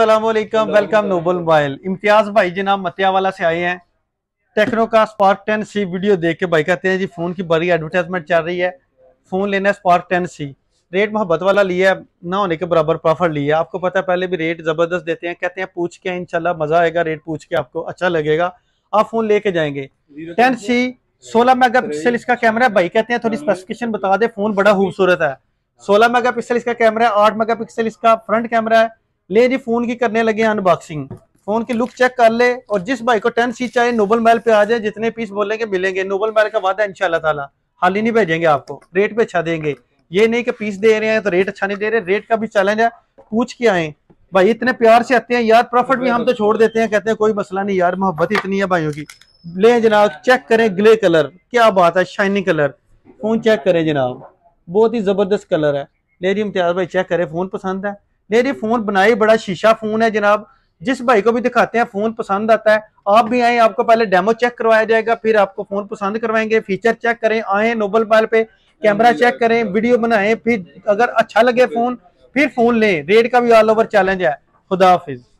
Aslam welcome noble mobile Imtiaz भाई जी नाम मतियावाला से आए हैं टेक्नो का स्पार्क टेन सी वीडियो देख के भाई कहते हैं जी फोन की बड़ी एडवर्टाइजमेंट चल रही है फोन लेना है स्पार्क टेन सी रेट मोहब्बत वाला लिया ना होने के बराबर प्रॉफर लिया आपको पता है पहले भी रेट जबरदस्त देते हैं कहते हैं पूछ के इनशाला मजा आएगा रेट पूछ के आपको अच्छा लगेगा आप फोन लेके जाएंगे टेन सी सोलह मेगा पिक्सल इसका कैमरा है भाई कहते हैं थोड़ी स्पेसिफिकेशन हाँ। बता दे फोन बड़ा खूबसूरत है सोलह मेगा पिक्सल इसका कैमरा है आठ मेगा पिक्सल इसका फ्रंट कैमरा है ले जी फोन की करने लगे अनबॉक्सिंग फोन की लुक चेक कर ले और जिस भाई को टेन सी चाहिए नोबल मैल पे आ जाए जितने पीस बोलेंगे मिलेंगे नोबल मैल का वादा इनशाला ताला हाली नहीं भेजेंगे आपको रेट पे अच्छा देंगे ये नहीं कि पीस दे रहे हैं तो रेट अच्छा नहीं दे रहे रेट का भी चैलेंज है पूछ के आए भाई इतने प्यार से आते हैं यार प्रॉफिट भी हम तो छोड़ देते हैं कहते हैं कोई मसला नहीं यार मोहब्बत इतनी है भाइयों की ले जनाब चेक करें ग्ले कलर क्या बात है शाइनिंग कलर फोन चेक करें जनाब बहुत ही जबरदस्त कलर है ले जी इम्तियाज भाई चेक करें फोन पसंद है नहीं जी फोन बनाई बड़ा शीशा फोन है जनाब जिस भाई को भी दिखाते हैं फोन पसंद आता है आप भी आए आपको पहले डेमो चेक करवाया जाएगा फिर आपको फोन पसंद करवाएंगे फीचर चेक करें आए नोबल पाल पे कैमरा चेक करें वीडियो बनाएं फिर अगर अच्छा लगे फोन फिर फोन लें रेट का भी ऑल ओवर चैलेंज है खुदा हाफिज